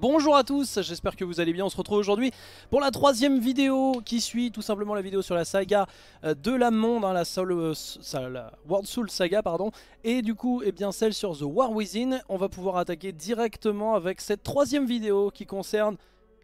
Bonjour à tous, j'espère que vous allez bien, on se retrouve aujourd'hui pour la troisième vidéo qui suit tout simplement la vidéo sur la saga euh, de la monde, hein, euh, la, World Soul Saga pardon, et du coup et eh bien celle sur The War Within, on va pouvoir attaquer directement avec cette troisième vidéo qui concerne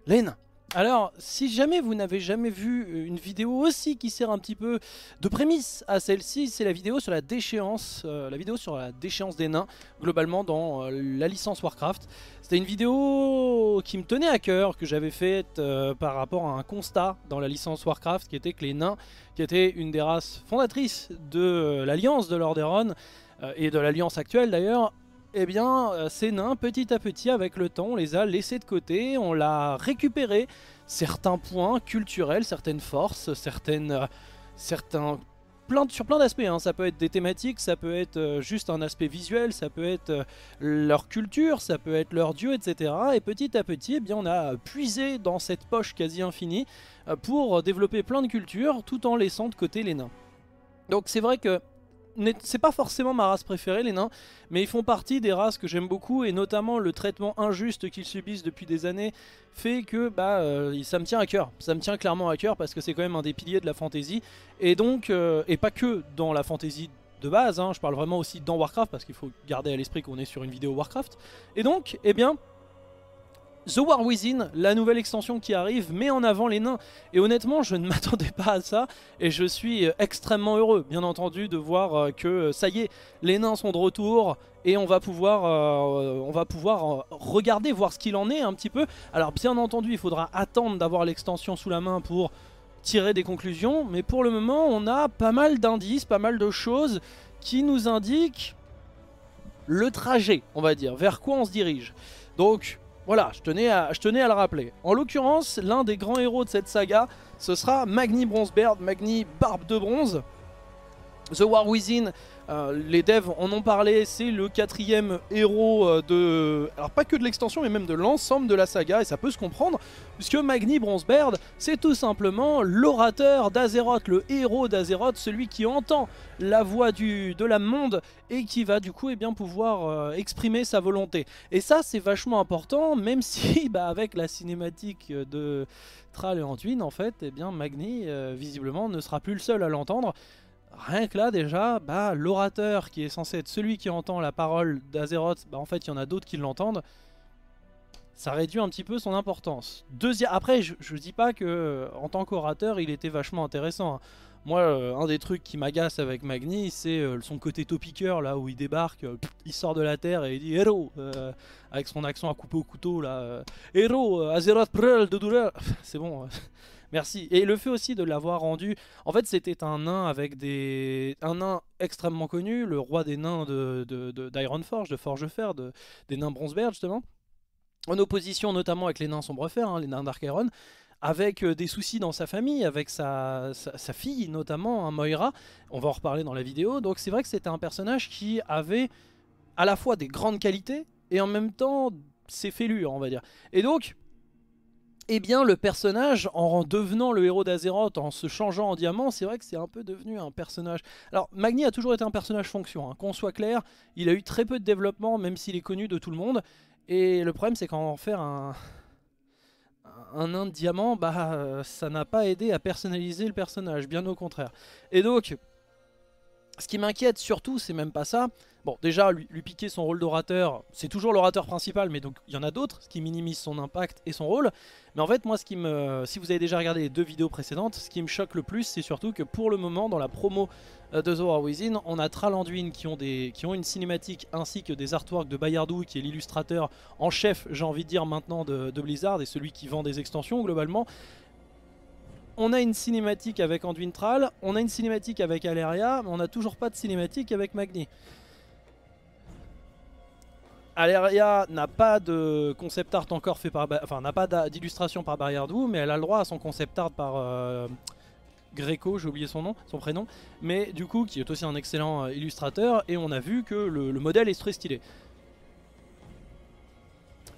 Lena. Alors, si jamais vous n'avez jamais vu euh, une vidéo aussi qui sert un petit peu de prémisse à celle-ci, c'est la vidéo sur la déchéance, euh, la vidéo sur la déchéance des nains, globalement dans euh, la licence Warcraft. C'était une vidéo qui me tenait à cœur, que j'avais faite par rapport à un constat dans la licence Warcraft, qui était que les nains, qui étaient une des races fondatrices de l'Alliance de l'Orderon, et de l'Alliance actuelle d'ailleurs, eh bien, euh, ces nains, petit à petit, avec le temps, on les a laissés de côté, on l'a récupéré certains points culturels, certaines forces, certaines, euh, certains, sur plein d'aspects. Hein. Ça peut être des thématiques, ça peut être euh, juste un aspect visuel, ça peut être leur culture, ça peut être leur dieu, etc. Et petit à petit, eh bien, on a puisé dans cette poche quasi infinie pour développer plein de cultures, tout en laissant de côté les nains. Donc c'est vrai que c'est pas forcément ma race préférée les nains, mais ils font partie des races que j'aime beaucoup et notamment le traitement injuste qu'ils subissent depuis des années fait que bah euh, ça me tient à cœur, ça me tient clairement à cœur parce que c'est quand même un des piliers de la fantasy et donc euh, et pas que dans la fantasy de base, hein, je parle vraiment aussi dans Warcraft parce qu'il faut garder à l'esprit qu'on est sur une vidéo Warcraft et donc eh bien The War Within, la nouvelle extension qui arrive, met en avant les nains. Et honnêtement, je ne m'attendais pas à ça, et je suis euh, extrêmement heureux, bien entendu, de voir euh, que euh, ça y est, les nains sont de retour, et on va pouvoir, on va pouvoir regarder, voir ce qu'il en est un petit peu. Alors bien entendu, il faudra attendre d'avoir l'extension sous la main pour tirer des conclusions, mais pour le moment, on a pas mal d'indices, pas mal de choses qui nous indiquent le trajet, on va dire, vers quoi on se dirige. Donc voilà, je tenais à, le rappeler. En l'occurrence, l'un des grands héros de cette saga, ce sera Magni Bronzebeard, Magni Barbe de Bronze. The War Within euh, les devs en ont parlé, c'est le quatrième héros euh, de... Alors pas que de l'extension, mais même de l'ensemble de la saga, et ça peut se comprendre, puisque Magni Bronzebeard, c'est tout simplement l'orateur d'Azeroth, le héros d'Azeroth, celui qui entend la voix de la monde et qui va du coup eh bien, pouvoir euh, exprimer sa volonté. Et ça c'est vachement important, même si bah, avec la cinématique de Tral et Anduin, en fait, et eh bien, Magni visiblement ne sera plus le seul à l'entendre. Rien que là déjà, bah, l'orateur qui est censé être celui qui entend la parole d'Azeroth, bah, en fait il y en a d'autres qui l'entendent, ça réduit un petit peu son importance. Deuxième, après je, ne dis pas que euh, en tant qu'orateur il était vachement intéressant. Hein. Moi, euh, un des trucs qui m'agace avec Magni, c'est euh, son côté topiqueur, là, où il débarque, il sort de la terre et il dit « Héros !» Avec son accent à couper au couteau, là. Héros Azeroth Prel de douleur !» C'est bon, hein. Merci. Et le fait aussi de l'avoir rendu... En fait, c'était un nain avec des... Un nain extrêmement connu, le roi des nains d'Ironforge, de, de, de, Forge, fer, Forgefer, de, des nains Bronzeberge, justement. En opposition notamment avec les nains Sombrefer, hein, les nains Iron, avec euh, des soucis dans sa famille, avec sa, fille notamment, hein, Moira. On va en reparler dans la vidéo. Donc c'est vrai que c'était un personnage qui avait à la fois des grandes qualités et en même temps ses fêlures, on va dire. Et donc, eh bien le personnage, en devenant le héros d'Azeroth, en se changeant en diamant, c'est vrai que c'est un peu devenu un personnage. Alors Magni a toujours été un personnage fonction, hein. qu'on soit clair, il a eu très peu de développement, même s'il est connu de tout le monde. Et le problème c'est qu'en faire un... un nain de diamant, bah ça n'a pas aidé à personnaliser le personnage, bien au contraire. Et donc, ce qui m'inquiète surtout, c'est même pas ça, Bon, déjà, lui, piquer son rôle d'orateur, c'est toujours l'orateur principal, mais donc il y en a d'autres ce qui minimise son impact et son rôle. Mais en fait, moi, ce qui me, si vous avez déjà regardé les deux vidéos précédentes, ce qui me choque le plus, c'est surtout que pour le moment, dans la promo euh, de The War Within, on a Tralanduin qui ont, des, qui ont une cinématique ainsi que des artworks de Bayardou, qui est l'illustrateur en chef, j'ai envie de dire maintenant, de, Blizzard et celui qui vend des extensions globalement on a une cinématique avec Anduin Tral, on a une cinématique avec Aleria, mais on n'a toujours pas de cinématique avec Magni. Aleria n'a pas de concept art encore fait par, enfin n'a pas d'illustration par Barrière mais elle a le droit à son concept art par euh, Greco, j'ai oublié son nom, son prénom, mais du coup qui est aussi un excellent euh, illustrateur et on a vu que le, modèle est très stylé.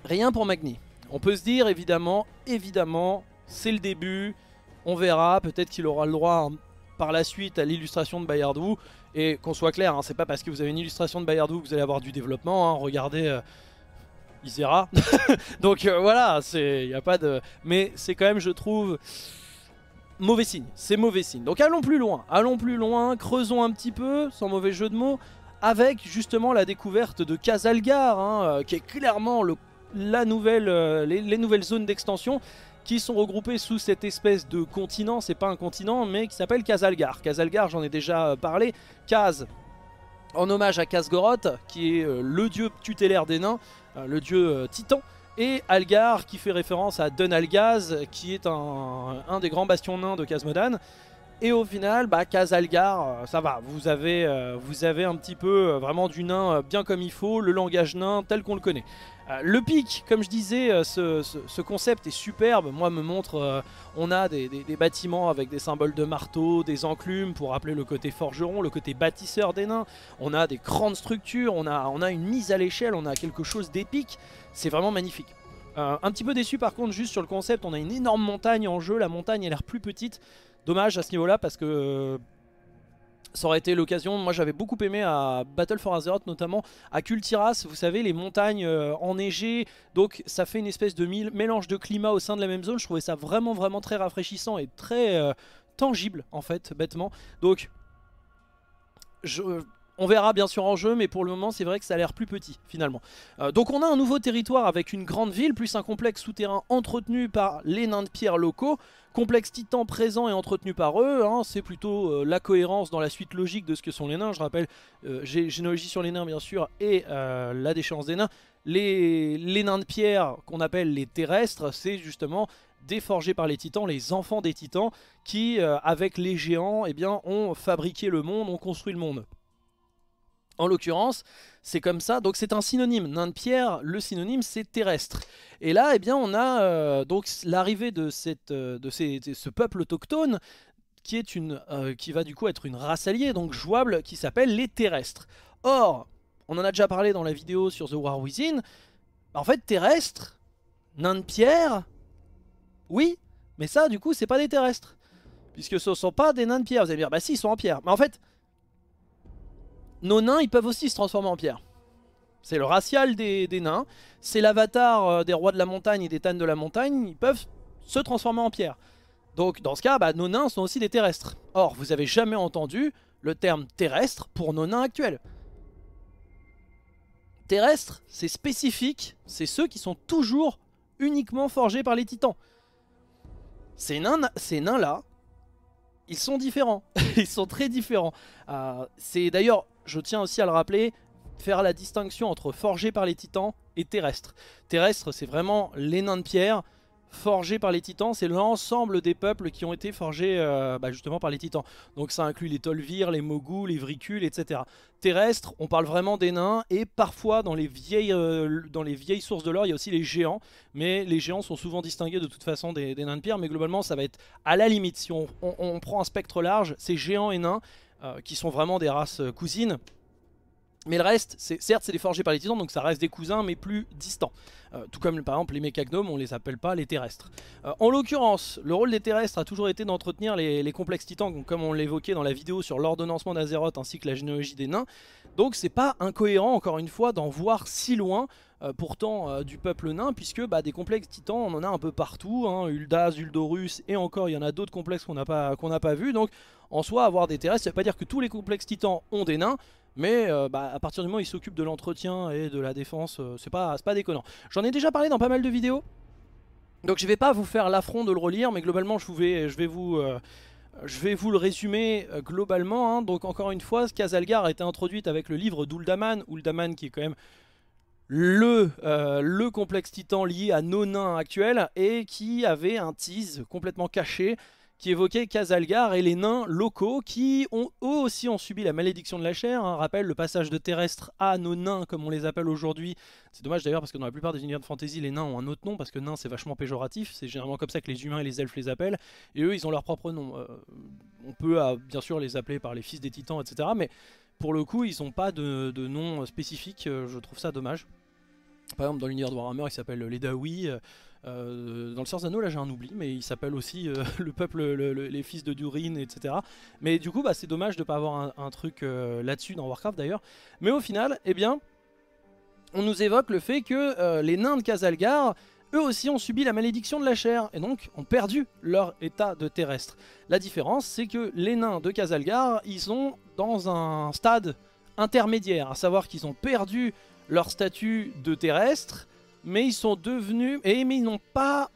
Rien pour Magni. On peut se dire évidemment, évidemment, c'est le début, on verra, peut-être qu'il aura le droit par la suite à l'illustration de Bayardou. Et qu'on soit clair, hein, c'est pas parce que vous avez une illustration de Bayardou que vous allez avoir du développement. Hein. regardez euh, Isera. Donc euh, voilà, il n'y a pas de... Mais c'est quand même, je trouve, mauvais signe. C'est mauvais signe. Donc allons plus loin. Allons plus loin. Creusons un petit peu, sans mauvais jeu de mots. Avec justement la découverte de Casalgar, hein, euh, qui est clairement la nouvelle, les nouvelles zones d'extension qui sont regroupés sous cette espèce de continent, c'est pas un continent, mais qui s'appelle Casalgar. Casalgar, j'en ai déjà euh, parlé, Kaz, en hommage à Kazgoroth, qui est euh, le dieu tutélaire des nains, euh, le dieu titan, et Algar, qui fait référence à Dunalgaz, qui est un, un des grands bastions nains de Kazmodan. Et au final, bah, Casalgar, euh, ça va, vous avez, euh, vous avez un petit peu euh, vraiment du nain bien comme il faut, le langage nain tel qu'on le connaît. le pic, comme je disais, ce, concept est superbe. Moi, me montre, on a des, bâtiments avec des symboles de marteau, des enclumes pour rappeler le côté forgeron, le côté bâtisseur des nains. On a des grandes structures, on a, on a une mise à l'échelle, on a quelque chose d'épique. C'est vraiment magnifique. un petit peu déçu par contre, juste sur le concept, on a une énorme montagne en jeu. La montagne a l'air plus petite. Dommage à ce niveau-là parce que euh, ça aurait été l'occasion. Moi, j'avais beaucoup aimé à Battle for Azeroth, notamment à Kultiras. Vous savez, les montagnes euh, enneigées. Donc, ça fait une espèce de mélange de climat au sein de la même zone. Je trouvais ça vraiment, vraiment très rafraîchissant et très euh, tangible, en fait, bêtement. Donc, je on verra bien sûr en jeu, mais pour le moment, c'est vrai que ça a l'air plus petit, finalement. Euh, donc on a un nouveau territoire avec une grande ville, plus un complexe souterrain entretenu par les nains de pierre locaux. Complexe titan présent et entretenu par eux, hein. c'est plutôt euh, la cohérence dans la suite logique de ce que sont les nains. Je rappelle, euh, généalogie sur les nains, bien sûr, et la déchéance des nains. Les, nains de pierre, qu'on appelle les terrestres, c'est justement déforgés par les titans, les enfants des titans, qui, avec les géants, eh bien, ont fabriqué le monde, ont construit le monde. En l'occurrence, c'est comme ça, donc c'est un synonyme. Nain de pierre, le synonyme c'est terrestre. Et là, eh bien, on a euh, donc l'arrivée de, cette, euh, de, ces, ce peuple autochtone qui, est une, euh, qui va du coup être une race alliée, donc jouable, qui s'appelle les terrestres. Or, on en a déjà parlé dans la vidéo sur The War Within, en fait, terrestre, nains de pierre, oui, mais ça, du coup, c'est pas des terrestres. Puisque ce ne sont pas des nains de pierre. Vous allez dire, bah si, ils sont en pierre. Mais en fait, nos nains, ils peuvent aussi se transformer en pierre. C'est le racial des, nains, c'est l'avatar euh, des rois de la montagne et des tannes de la montagne, ils peuvent se transformer en pierre. Donc dans ce cas, bah, nos nains sont aussi des terrestres. Or, vous avez jamais entendu le terme terrestre pour nos nains actuels. Terrestre, c'est spécifique, c'est ceux qui sont toujours uniquement forgés par les titans. Ces nains-là, ils sont différents, ils sont très différents. Euh, c'est d'ailleurs je tiens aussi à le rappeler, faire la distinction entre forgé par les titans et terrestre. Terrestre, c'est vraiment les nains de pierre. forgés par les titans, c'est l'ensemble des peuples qui ont été forgés euh, bah, justement par les titans. Donc ça inclut les Tolvir, les Mogu, les Vricules, etc. Terrestre, on parle vraiment des nains, et parfois euh, dans les vieilles, sources de l'or, il y a aussi les géants, mais les géants sont souvent distingués de toute façon des, nains de pierre, mais globalement ça va être à la limite. Si on, on prend un spectre large, c'est géants et nains, euh, qui sont vraiment des races euh, cousines. Mais le reste, certes c'est des forgés par les titans, donc ça reste des cousins mais plus distants. Euh, tout comme par exemple les mécagnomes, on les appelle pas les terrestres. en l'occurrence, le rôle des terrestres a toujours été d'entretenir les, les, complexes titans, comme on l'évoquait dans la vidéo sur l'ordonnancement d'Azeroth ainsi que la généalogie des nains. Donc c'est pas incohérent encore une fois d'en voir si loin euh, pourtant euh, du peuple nain puisque bah, des complexes titans on en a un peu partout, hein, Uldorus et encore il y en a d'autres complexes qu'on n'a pas, qu'on pas vu donc en soi avoir des terrestres ça veut pas dire que tous les complexes titans ont des nains mais euh, bah, à partir du moment où ils s'occupent de l'entretien et de la défense c'est pas, pas déconnant. J'en ai déjà parlé dans pas mal de vidéos donc je vais pas vous faire l'affront de le relire mais globalement je, vais, je vais vous... Je vais vous le résumer euh, globalement. Hein. Donc encore une fois, Casalgar a été introduite avec le livre d'Uldaman. Uldaman qui est quand même le, euh, le complexe titan lié à nos nains actuels et qui avait un tease complètement caché qui évoquait Casalgar et les nains locaux qui ont, eux aussi ont subi la malédiction de la chair. Hein. Rappelle le passage de terrestre à nos nains comme on les appelle aujourd'hui. C'est dommage d'ailleurs parce que dans la plupart des univers de fantasy les nains ont un autre nom parce que nains c'est vachement péjoratif. C'est généralement comme ça que les humains et les elfes les appellent. Et eux ils ont leur propre nom. Euh, on peut euh, bien sûr les appeler par les fils des titans etc. Mais pour le coup ils n'ont pas de, nom spécifique. Euh, je trouve ça dommage. Par exemple dans l'univers de Warhammer ils s'appellent les Dawi. Euh, dans le Anneaux là j'ai un oubli, mais il s'appelle aussi euh, le peuple, les fils de Durin, etc. Mais du coup, bah, c'est dommage de ne pas avoir un, truc euh, là-dessus dans Warcraft d'ailleurs. Mais au final, eh bien, on nous évoque le fait que les nains de Casalgar eux aussi ont subi la malédiction de la chair et donc ont perdu leur état de terrestre. La différence, c'est que les nains de Casalgar, ils sont dans un stade intermédiaire, à savoir qu'ils ont perdu leur statut de terrestre, mais ils sont devenus... Et mais ils n'ont pas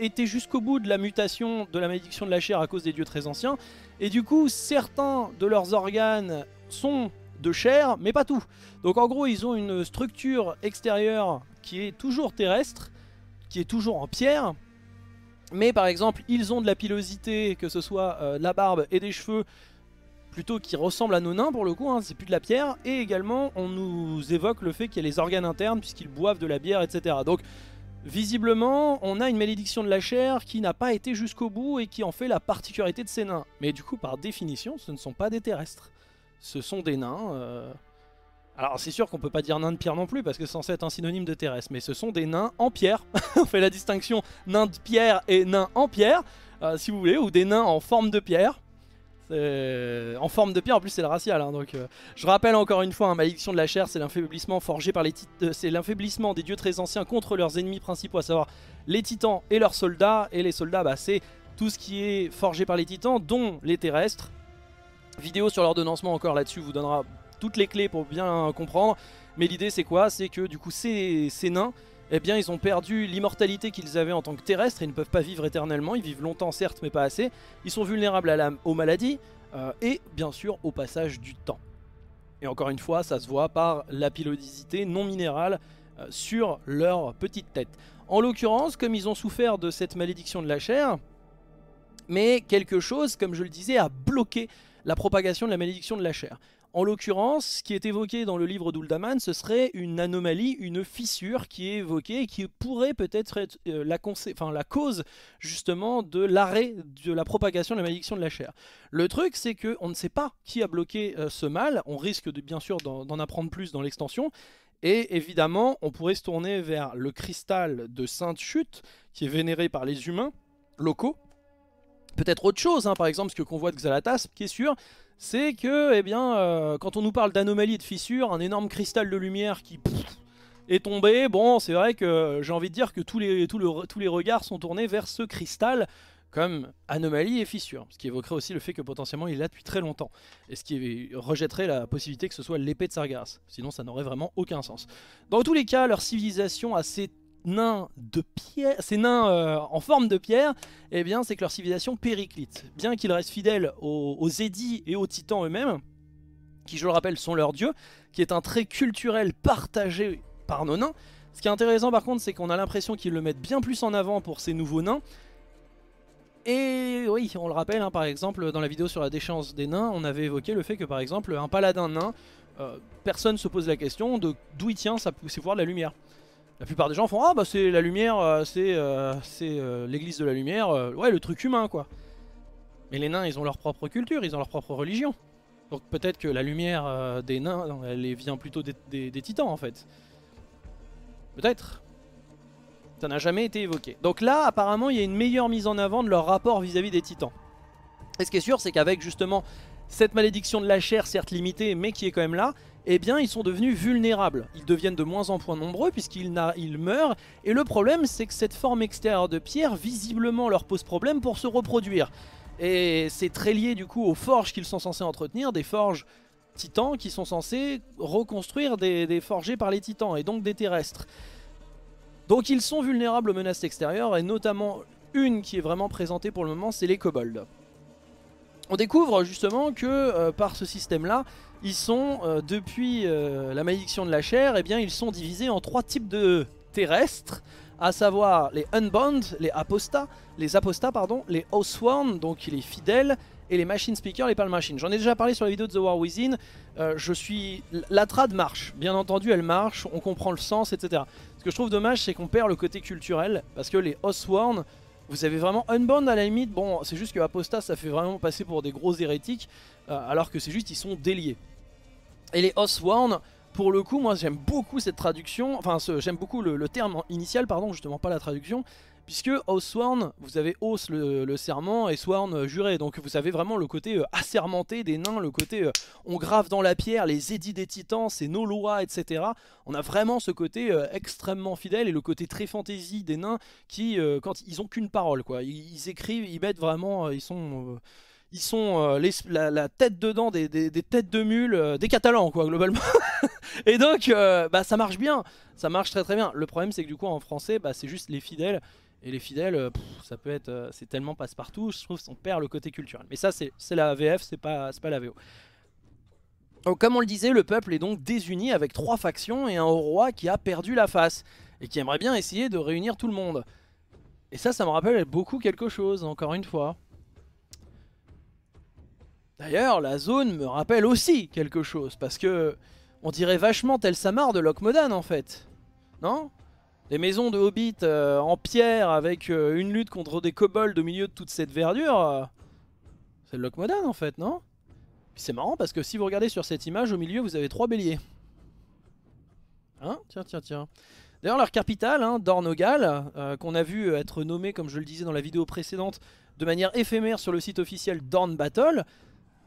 été jusqu'au bout de la mutation de la malédiction de la chair à cause des dieux très anciens. Et du coup, certains de leurs organes sont de chair, mais pas tout. Donc en gros, ils ont une structure extérieure qui est toujours terrestre, qui est toujours en pierre. Mais par exemple, ils ont de la pilosité, que ce soit euh, la barbe et des cheveux, plutôt qui ressemble à nos nains pour le coup, hein, c'est plus de la pierre. Et également, on nous évoque le fait qu'il y a les organes internes puisqu'ils boivent de la bière, etc. Donc, visiblement, on a une malédiction de la chair qui n'a pas été jusqu'au bout et qui en fait la particularité de ces nains. Mais du coup, par définition, ce ne sont pas des terrestres. Ce sont des nains... Euh. Alors c'est sûr qu'on peut pas dire nain de pierre non plus parce que c'est censé être un synonyme de terrestre, mais ce sont des nains en pierre. on fait la distinction nain de pierre et nain en pierre, euh, si vous voulez, ou des nains en forme de pierre. Euh, en forme de pierre, en plus c'est le racial. Hein, donc, euh, je rappelle encore une fois, hein, malédiction de la chair, c'est l'infaiblissement forgé par les euh, c'est des dieux très anciens contre leurs ennemis principaux, à savoir les titans et leurs soldats. Et les soldats, bah, c'est tout ce qui est forgé par les titans, dont les terrestres. Vidéo sur l'ordonnancement encore là-dessus vous donnera toutes les clés pour bien comprendre. Mais l'idée c'est quoi C'est que du coup c'est ces nains eh bien ils ont perdu l'immortalité qu'ils avaient en tant que terrestres, ils ne peuvent pas vivre éternellement, ils vivent longtemps certes mais pas assez, ils sont vulnérables à aux maladies euh, et bien sûr au passage du temps. Et encore une fois ça se voit par la pilosité non minérale euh, sur leur petite tête. En l'occurrence comme ils ont souffert de cette malédiction de la chair, mais quelque chose comme je le disais a bloqué la propagation de la malédiction de la chair. En l'occurrence, ce qui est évoqué dans le livre d'Uldaman, ce serait une anomalie, une fissure qui est évoquée et qui pourrait peut-être être, euh, la, cause justement de l'arrêt de la propagation de la malédiction de la chair. Le truc, c'est qu'on ne sait pas qui a bloqué euh, ce mal, on risque de, bien sûr d'en apprendre plus dans l'extension, et évidemment, on pourrait se tourner vers le cristal de Sainte Chute, qui est vénéré par les humains locaux, peut-être autre chose, hein, par exemple, ce voit de Xalatas, qui est sûr, c'est que, eh bien, euh, quand on nous parle d'anomalie et de fissure, un énorme cristal de lumière qui est tombé, bon, c'est vrai que j'ai envie de dire que tous les, tous, les regards sont tournés vers ce cristal comme anomalie et fissure, ce qui évoquerait aussi le fait que potentiellement il est là depuis très longtemps, et ce qui rejetterait la possibilité que ce soit l'épée de Sargas. sinon ça n'aurait vraiment aucun sens. Dans tous les cas, leur civilisation a ses nains de pierre, ces nains euh, en forme de pierre, eh bien c'est que leur civilisation périclite. Bien qu'ils restent fidèles aux, aux et aux titans eux-mêmes, qui je le rappelle sont leurs dieux, qui est un trait culturel partagé par nos nains. Ce qui est intéressant par contre c'est qu'on a l'impression qu'ils le mettent bien plus en avant pour ces nouveaux nains. Et oui, on le rappelle, hein, par exemple, dans la vidéo sur la déchéance des nains, on avait évoqué le fait que, par exemple, un paladin nain, euh, personne ne se pose la question de d'où il tient sa, poussée voir de la lumière. La plupart des gens font Ah bah c'est la lumière, euh, c'est euh, euh, l'église de la lumière, ouais le truc humain quoi. Mais les nains ils ont leur propre culture, ils ont leur propre religion. Donc peut-être que la lumière des nains elle vient plutôt des, titans en fait. Peut-être. Ça n'a jamais été évoqué. Donc là apparemment il y a une meilleure mise en avant de leur rapport vis à -vis des titans. Et ce qui est sûr c'est qu'avec justement cette malédiction de la chair certes limitée mais qui est quand même là, eh bien ils sont devenus vulnérables. Ils deviennent de moins en moins nombreux puisqu'ils meurent, et le problème c'est que cette forme extérieure de pierre visiblement leur pose problème pour se reproduire. Et c'est très lié du coup aux forges qu'ils sont censés entretenir, des forges titans qui sont censés reconstruire des, forgés par les titans, et donc des terrestres. Donc ils sont vulnérables aux menaces extérieures, et notamment une qui est vraiment présentée pour le moment, c'est les kobolds. On découvre justement que euh, par ce système-là, ils sont, euh, depuis euh, la malédiction de la chair, et eh bien, ils sont divisés en trois types de terrestres, à savoir les Unbound, les Apostas les Apostas pardon, les Osworn, donc les fidèles, et les Machine Speakers, les Palm Machines. J'en ai déjà parlé sur la vidéo de The War Within, euh, je suis... La trad marche, bien entendu, elle marche, on comprend le sens, etc. Ce que je trouve dommage, c'est qu'on perd le côté culturel, parce que les Osworn... Vous avez vraiment Unbound à la limite, bon c'est juste que Apostas ça fait vraiment passer pour des gros hérétiques euh, alors que c'est juste ils sont déliés. Et les Osworn, pour le coup, moi j'aime beaucoup cette traduction, enfin j'aime beaucoup le, terme initial, pardon, justement pas la traduction, puisque Osworn, vous avez os le, serment et Sworn euh, juré, donc vous avez vraiment le côté euh, assermenté des nains, le côté on grave dans la pierre, les édits des titans, c'est nos lois, etc. On a vraiment ce côté extrêmement fidèle et le côté très fantaisie des nains qui, quand ils n'ont qu'une parole, quoi, ils, ils, écrivent, ils mettent vraiment, ils sont ils sont euh, la, tête dedans des, têtes de mules, euh, des Catalans quoi globalement. et donc euh, bah, ça marche bien, ça marche très très bien. Le problème c'est que du coup en français bah, c'est juste les fidèles. Et les fidèles, ça peut être, c'est tellement passe-partout, je trouve qu'on perd le côté culturel. Mais ça c'est la VF, c'est pas, pas la VO. Donc, oh, comme on le disait, le peuple est donc désuni avec trois factions et un roi qui a perdu la face et qui aimerait bien essayer de réunir tout le monde. Et ça, ça me rappelle beaucoup quelque chose, encore une fois. D'ailleurs, la zone me rappelle aussi quelque chose, parce que on dirait vachement Tel Samar de Lokmodan en fait. Non Des maisons de hobbits euh, en pierre avec euh, une lutte contre des kobolds au milieu de toute cette verdure. Euh, c'est c'est Lokmodan en fait, non C'est marrant parce que si vous regardez sur cette image, au milieu vous avez trois béliers. Hein Tiens, tiens, tiens. D'ailleurs, leur capitale, hein, Dornogal, qu'on a vu être nommée, comme je le disais dans la vidéo précédente, de manière éphémère sur le site officiel Dorn Battle,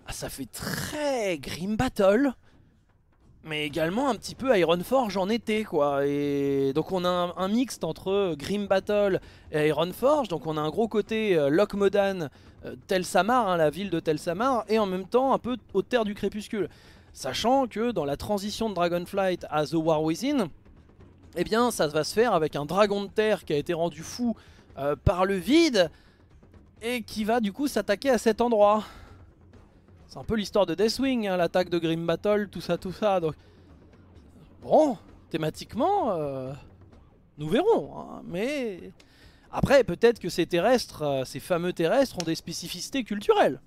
ah, ça fait très Grim Battle, mais également un petit peu Ironforge en été, quoi. Et donc on a un, mixte entre euh, Grim Battle et Ironforge, donc on a un gros côté euh, modan euh, hein, la ville de Telsamar et en même temps un peu aux terres du crépuscule. Sachant que dans la transition de Dragonflight à The War Within, eh bien ça va se faire avec un dragon de terre qui a été rendu fou euh, par le vide, et qui va du coup s'attaquer à cet endroit. C'est un peu l'histoire de Deathwing, hein, l'attaque de Grim Battle, tout ça, tout ça. Donc... Bon, thématiquement, euh, nous verrons. Hein, mais après, peut-être que ces terrestres, euh, ces fameux terrestres, ont des spécificités culturelles.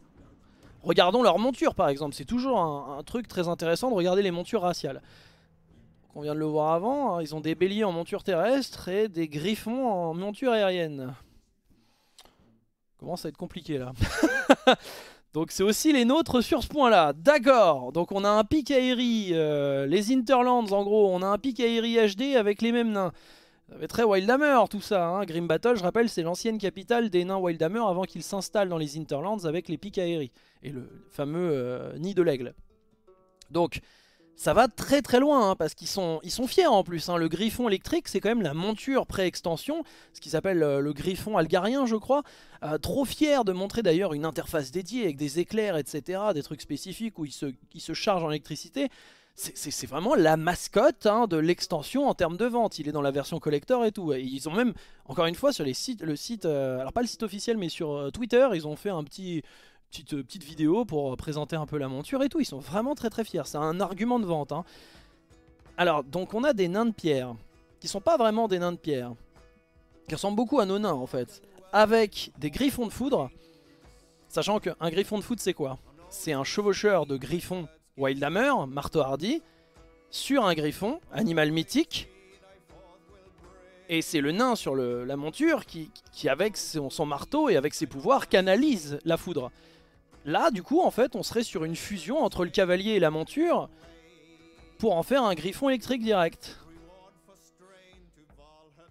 Regardons leurs montures, par exemple. C'est toujours un, truc très intéressant de regarder les montures raciales. On vient de le voir avant, hein, ils ont des béliers en monture terrestre et des griffons en monture aérienne. Commence à être compliqué, là. Donc c'est aussi les nôtres sur ce point-là. D'accord. Donc on a un pic euh, les Interlands en gros, on a un pic aéri HD avec les mêmes nains. Ça très Wildhammer tout ça. Hein. Grim Battle, je rappelle, c'est l'ancienne capitale des nains Wildhammer avant qu'ils s'installent dans les Interlands avec les pics et le fameux euh, nid de l'aigle. Donc ça va très très loin, hein, parce qu'ils sont, ils sont fiers en plus. Hein. Le griffon électrique, c'est quand même la monture pré-extension, ce qui s'appelle euh, le griffon algarien, je crois. Euh, trop fier de montrer d'ailleurs une interface dédiée avec des éclairs, etc., des trucs spécifiques où ils se, se chargent en électricité. C'est vraiment la mascotte hein, de l'extension en termes de vente. Il est dans la version collector et tout. ils ont même, encore une fois, sur les sites, le site, euh, alors pas le site officiel, mais sur Twitter, ils ont fait un petit, petite, euh, petite vidéo pour euh, présenter un peu la monture et tout. Ils sont vraiment très très fiers. C'est un argument de vente. Hein. Alors, donc on a des nains de pierre, qui sont pas vraiment des nains de pierre, qui ressemblent beaucoup à nos nains en fait, avec des griffons de foudre, sachant qu'un griffon de foudre c'est quoi C'est un chevaucheur de griffon Wildhammer, marteau hardy, sur un griffon, animal mythique, et c'est le nain sur la monture qui, avec son, son marteau et avec ses pouvoirs, canalise la foudre. Là, du coup, en fait, on serait sur une fusion entre le cavalier et la monture pour en faire un griffon électrique direct.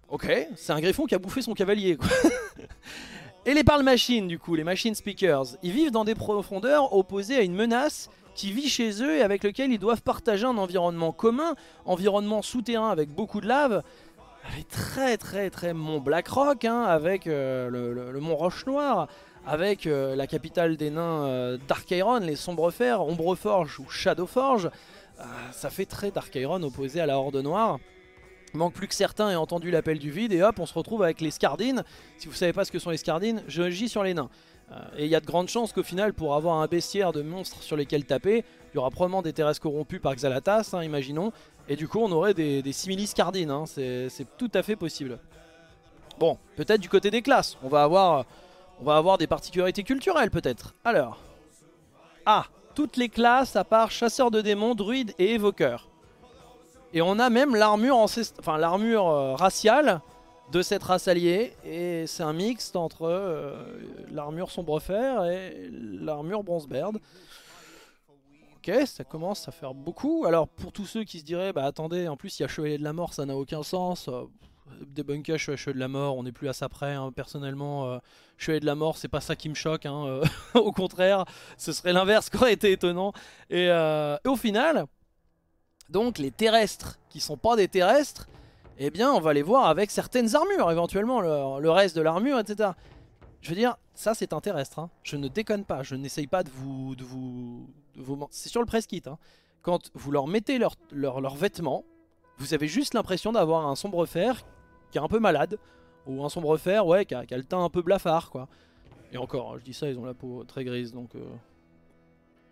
Ok, c'est un griffon qui a bouffé son cavalier. et les parle machines, du coup, les machine speakers, ils vivent dans des profondeurs opposées à une menace qui vit chez eux et avec lequel ils doivent partager un environnement commun, environnement souterrain avec beaucoup de lave, avec très très très mont Black hein, avec euh, le, le mont Roche Noire, avec euh, la capitale des nains euh, Dark Iron, les ombre Ombreforge ou Shadowforge. Euh, ça fait très Dark Iron opposé à la Horde Noire. Manque plus que certains aient entendu l'appel du vide et hop, on se retrouve avec les Scardines. Si vous savez pas ce que sont les Scardines, je gis sur les nains. et il y a de grandes chances qu'au final, pour avoir un bestiaire de monstres sur lesquels taper, il y aura probablement des terrestres corrompues par Xalatas, hein, imaginons. Et du coup, on aurait des, des simili Scardines, hein. c'est tout à fait possible. Bon, peut-être du côté des classes, on va avoir on va avoir des particularités culturelles peut-être. Alors. Ah Toutes les classes à part chasseur de démons, druide et évoqueur. Et on a même l'armure enfin, euh, raciale de cette race alliée. Et c'est un mixte entre euh, l'armure sombre fer et l'armure bronze berde. Ok, ça commence à faire beaucoup. Alors pour tous ceux qui se diraient, bah attendez, en plus il y a Chevalier de la Mort, ça n'a aucun sens. Euh, à suis de la mort, on n'est plus à ça près. Hein. Personnellement, Personnellement, euh, suis de la mort, c'est pas ça qui me choque. Hein, euh, au contraire, ce serait l'inverse qui aurait été étonnant. Euh, et, au final, donc les terrestres qui sont pas des terrestres, eh bien on va les voir avec certaines armures, éventuellement le, reste de l'armure, etc. Je veux dire, ça c'est un terrestre. Hein. Je ne déconne pas, je n'essaye pas de vous... De vous, vous... C'est sur le press kit. Quand vous leur mettez leurs vêtements, vous avez juste l'impression d'avoir un sombre fer qui est un peu malade, ou un sombre fer, ouais, qui a, le teint un peu blafard, quoi. Et encore, hein, je dis ça, ils ont la peau très grise, donc... Euh.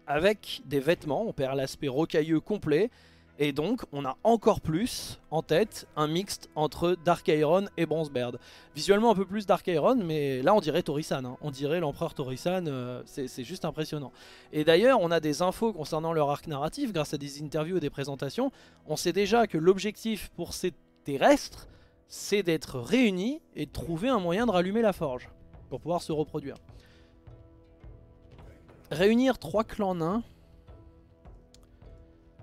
Avec des vêtements, on perd l'aspect rocailleux complet, et donc on a encore plus en tête un mixte entre Dark Iron et Bronze Bronzebeard. Visuellement un peu plus Dark Iron, mais là on dirait Torisan, hein. on dirait l'empereur Torisan, euh, c'est juste impressionnant. Et d'ailleurs on a des infos concernant leur arc narratif grâce à des interviews et des présentations, on sait déjà que l'objectif pour ces terrestres, c'est d'être réunis et de trouver un moyen de rallumer la forge pour pouvoir se reproduire. Réunir trois clans nains.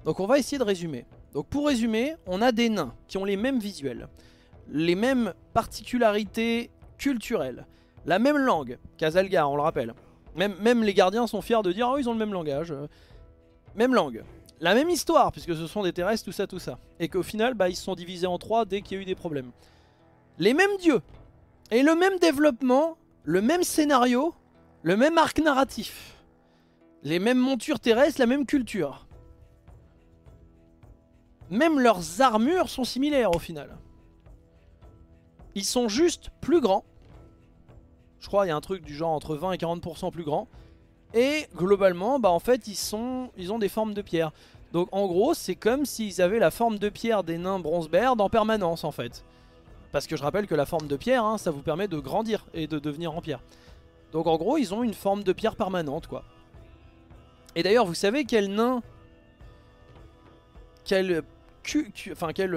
Donc on va essayer de résumer. Donc pour résumer, on a des nains qui ont les mêmes visuels, les mêmes particularités culturelles, la même langue, Casalgar on le rappelle. Même, même les gardiens sont fiers de dire oh, ils ont le même langage. Euh, même langue, la même histoire, puisque ce sont des terrestres, tout ça, tout ça. Et qu'au final, bah, ils se sont divisés en trois dès qu'il y a eu des problèmes. Les mêmes dieux, et le même développement, le même scénario, le même arc narratif. Les mêmes montures terrestres, la même culture. Même leurs armures sont similaires au final. Ils sont juste plus grands. Je crois qu'il y a un truc du genre entre 20 et 40% plus grand. Et globalement, bah en fait, ils, sont, ils ont des formes de pierre. Donc en gros, c'est comme s'ils avaient la forme de pierre des nains bronze-berde en permanence en fait. Parce que je rappelle que la forme de pierre, hein, ça vous permet de grandir et de devenir en pierre. Donc en gros, ils ont une forme de pierre permanente quoi. Et d'ailleurs, vous savez quel nain... Quel... enfin, quel...